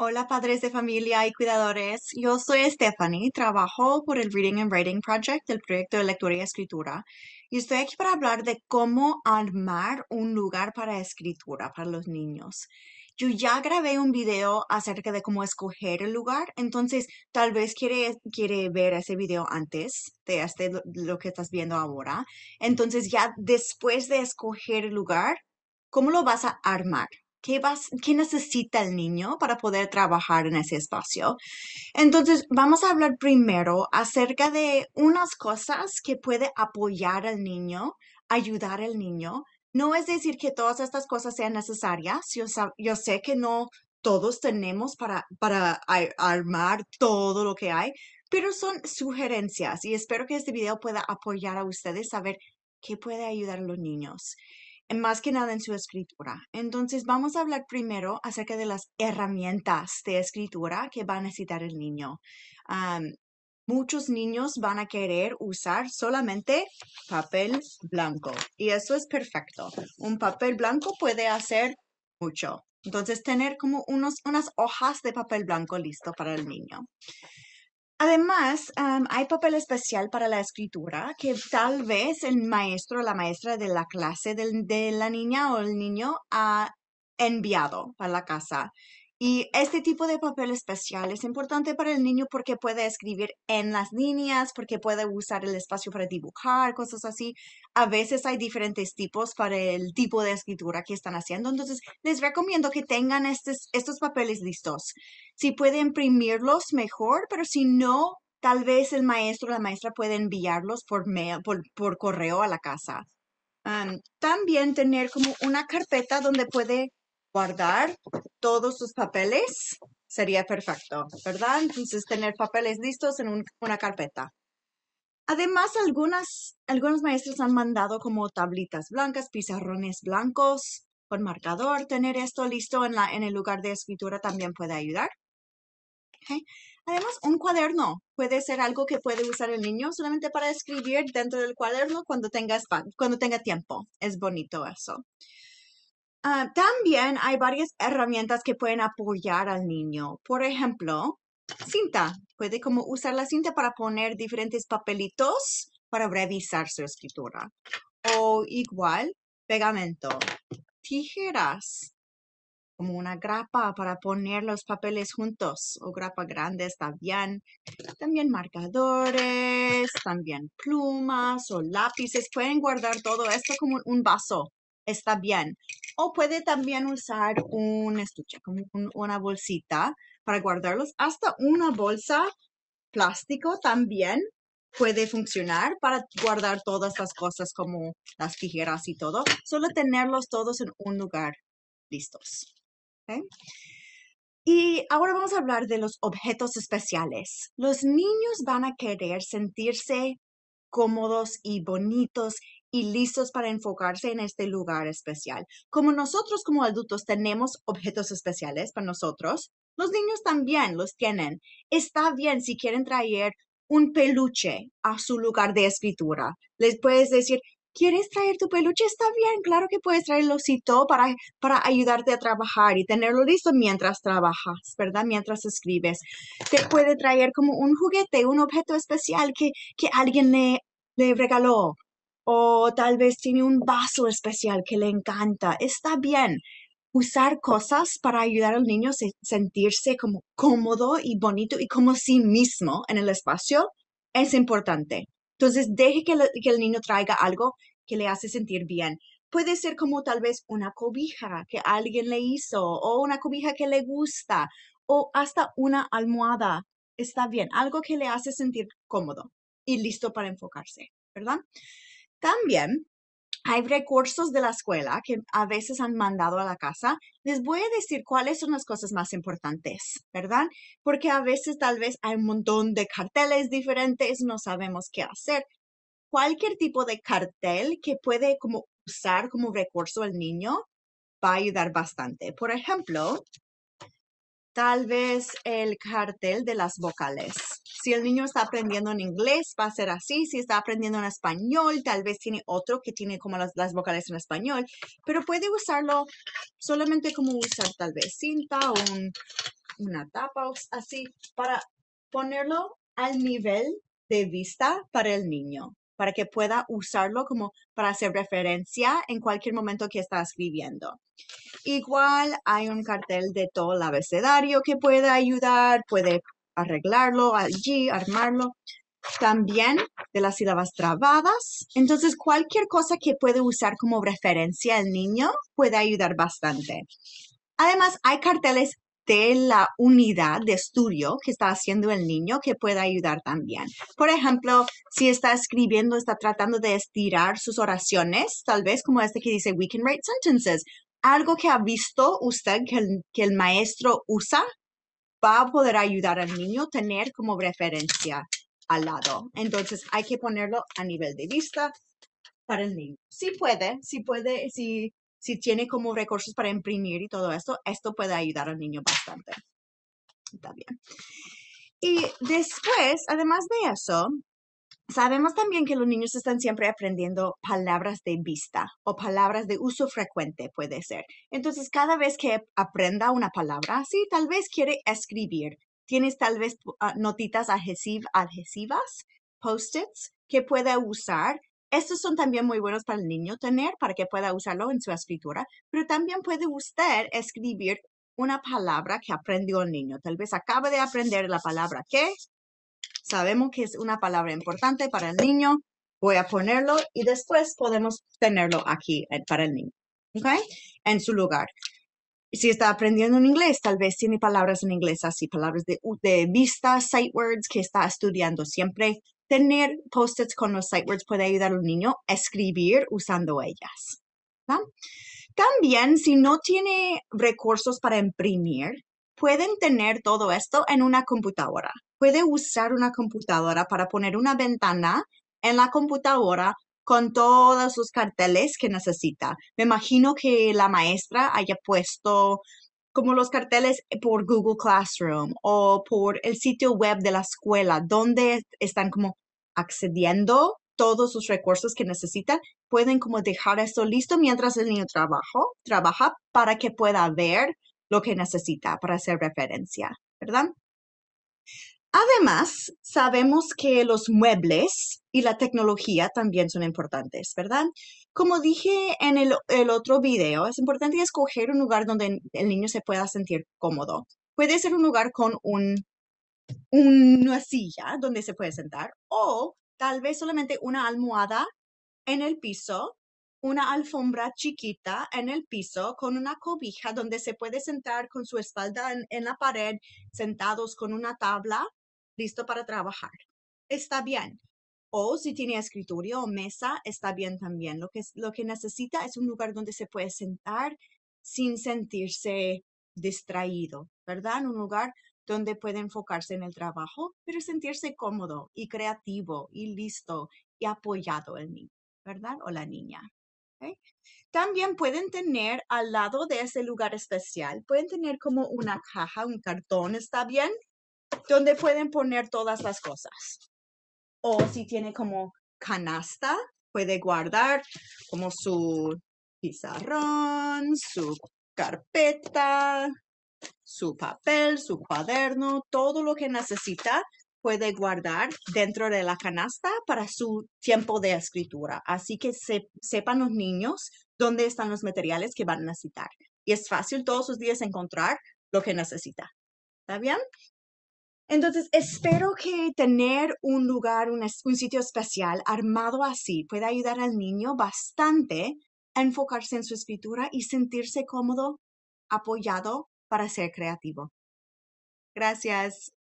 Hola padres de familia y cuidadores, yo soy Stephanie, trabajo por el Reading and Writing Project, el proyecto de lectura y escritura, y estoy aquí para hablar de cómo armar un lugar para escritura para los niños. Yo ya grabé un video acerca de cómo escoger el lugar, entonces tal vez quiere, quiere ver ese video antes de este, lo que estás viendo ahora. Entonces ya después de escoger el lugar, ¿cómo lo vas a armar? ¿Qué, vas, necesita el niño para poder trabajar en ese espacio? Entonces, vamos a hablar primero acerca de unas cosas que puede apoyar al niño, ayudar al niño. No es decir que todas estas cosas sean necesarias. Yo, yo sé que no todos tenemos para, para armar todo lo que hay, pero son sugerencias y espero que este video pueda apoyar a ustedes a ver qué puede ayudar a los niños más que nada en su escritura. Entonces vamos a hablar primero acerca de las herramientas de escritura que va a necesitar el niño. muchos niños van a querer usar solamente papel blanco y eso es perfecto. Un papel blanco puede hacer mucho. Entonces tener como unos, unas hojas de papel blanco listo para el niño. Además, hay papel especial para la escritura que tal vez el maestro o la maestra de la clase de, de la niña o el niño ha enviado para la casa y este tipo de papel especial es importante para el niño porque puede escribir en las líneas, porque puede usar el espacio para dibujar, cosas así. A veces hay diferentes tipos para el tipo de escritura que están haciendo. Entonces, les recomiendo que tengan estos papeles listos. Si puede imprimirlos, mejor, pero si no, tal vez el maestro o la maestra puede enviarlos por, mail, por, correo a la casa. también tener como una carpeta donde puede guardar todos sus papeles sería perfecto, ¿verdad? Entonces, tener papeles listos en una carpeta. Además, algunas, algunos maestros han mandado como tablitas blancas, pizarrones blancos con marcador. Tener esto listo en, el lugar de escritura también puede ayudar. Además, un cuaderno puede ser algo que puede usar el niño solamente para escribir dentro del cuaderno cuando tenga tiempo. Es bonito eso. Ah, también hay varias herramientas que pueden apoyar al niño. Por ejemplo, cinta. Puede como usar la cinta para poner diferentes papelitos para revisar su escritura. O igual, pegamento. Tijeras, como una grapa para poner los papeles juntos o grapa grande está bien. También marcadores, también plumas o lápices. Pueden guardar todo esto como un vaso. Está bien. O puede también usar un estuche, una bolsita para guardarlos. Hasta una bolsa plástico también puede funcionar para guardar todas las cosas como las tijeras y todo. Solo tenerlos todos en un lugar listos. Y ahora vamos a hablar de los objetos especiales. Los niños van a querer sentirse cómodos y bonitos y listos para enfocarse en este lugar especial. Como nosotros como adultos tenemos objetos especiales para nosotros, los niños también los tienen. Está bien si quieren traer un peluche a su lugar de escritura. Les puedes decir, ¿quieres traer tu peluche? Está bien, claro que puedes traerlo todo para, para ayudarte a trabajar y tenerlo listo mientras trabajas, ¿verdad? Mientras escribes. Te puede traer como un juguete, un objeto especial que, alguien le, le regaló o tal vez tiene un vaso especial que le encanta. Está bien usar cosas para ayudar al niño a sentirse como cómodo y bonito y como sí mismo en el espacio es importante. Entonces, deje que, que el niño traiga algo que le hace sentir bien. Puede ser como tal vez una cobija que alguien le hizo o una cobija que le gusta o hasta una almohada. Está bien, algo que le hace sentir cómodo y listo para enfocarse, ¿verdad? También hay recursos de la escuela que a veces han mandado a la casa. Les voy a decir cuáles son las cosas más importantes, ¿verdad? Porque a veces tal vez hay un montón de carteles diferentes, no sabemos qué hacer. Cualquier tipo de cartel que puede como usar como recurso el niño va a ayudar bastante. Por ejemplo, tal vez el cartel de las vocales. Si el niño está aprendiendo en inglés, va a ser así. Si está aprendiendo en español, tal vez tiene otro que tiene como las, las vocales en español, pero puede usarlo solamente como usar tal vez cinta o una tapa así para ponerlo al nivel de vista para el niño para que pueda usarlo como para hacer referencia en cualquier momento que está escribiendo. Igual hay un cartel de todo el abecedario que puede ayudar, puede arreglarlo allí, armarlo. También de las sílabas trabadas. Entonces, cualquier cosa que puede usar como referencia el niño puede ayudar bastante. Además, hay carteles de la unidad de estudio que está haciendo el niño que pueda ayudar también. Por ejemplo, si está escribiendo, está tratando de estirar sus oraciones, tal vez como este que dice, we can write sentences. Algo que ha visto usted que el, maestro usa va a poder ayudar al niño a tener como referencia al lado. Entonces hay que ponerlo a nivel de vista para el niño. Si puede, si puede, si si tiene como recursos para imprimir y todo esto, esto puede ayudar al niño bastante. Está bien. Y después, además de eso, sabemos también que los niños están siempre aprendiendo palabras de vista o palabras de uso frecuente, puede ser. Entonces, cada vez que aprenda una palabra, sí, tal vez quiere escribir. Tienes tal vez ah, notitas adhesivas, post-its, que pueda usar estos son también muy buenos para el niño tener para que pueda usarlo en su escritura, pero también puede usted escribir una palabra que aprendió el niño. Tal vez acaba de aprender la palabra que. Sabemos que es una palabra importante para el niño. Voy a ponerlo y después podemos tenerlo aquí eh, para el niño. ¿Ok? En su lugar. Si está aprendiendo en inglés, tal vez tiene palabras en inglés así, palabras de, de vista, sight words que está estudiando siempre Tener post-its con los sight words puede ayudar a un niño a escribir usando ellas. También, si no tiene recursos para imprimir, pueden tener todo esto en una computadora. Puede usar una computadora para poner una ventana en la computadora con todos sus carteles que necesita. Me imagino que la maestra haya puesto como los carteles por Google Classroom o por el sitio web de la escuela, donde están como accediendo todos los recursos que necesitan, pueden como dejar esto listo mientras el niño trabajo, trabaja para que pueda ver lo que necesita para hacer referencia, ¿verdad? Además, sabemos que los muebles y la tecnología también son importantes, ¿verdad? Como dije en el, otro video, es importante escoger un lugar donde el niño se pueda sentir cómodo. Puede ser un lugar con un, una silla donde se puede sentar o tal vez solamente una almohada en el piso, una alfombra chiquita en el piso con una cobija donde se puede sentar con su espalda en la pared, sentados con una tabla listo para trabajar. Está bien. O si tiene escritorio o mesa, está bien también. Lo que, lo que necesita es un lugar donde se puede sentar sin sentirse distraído, ¿verdad? un lugar donde puede enfocarse en el trabajo, pero sentirse cómodo y creativo y listo y apoyado el niño, ¿verdad? O la niña. También pueden tener al lado de ese lugar especial, pueden tener como una caja, un cartón, ¿está bien? donde pueden poner todas las cosas. O si tiene como canasta, puede guardar como su pizarrón, su carpeta, su papel, su cuaderno, todo lo que necesita puede guardar dentro de la canasta para su tiempo de escritura. Así que sepan los niños dónde están los materiales que van a necesitar. Y es fácil todos sus días encontrar lo que necesita. ¿Está bien? Entonces, espero que tener un lugar, un, sitio especial armado así pueda ayudar al niño bastante a enfocarse en su escritura y sentirse cómodo, apoyado para ser creativo. Gracias.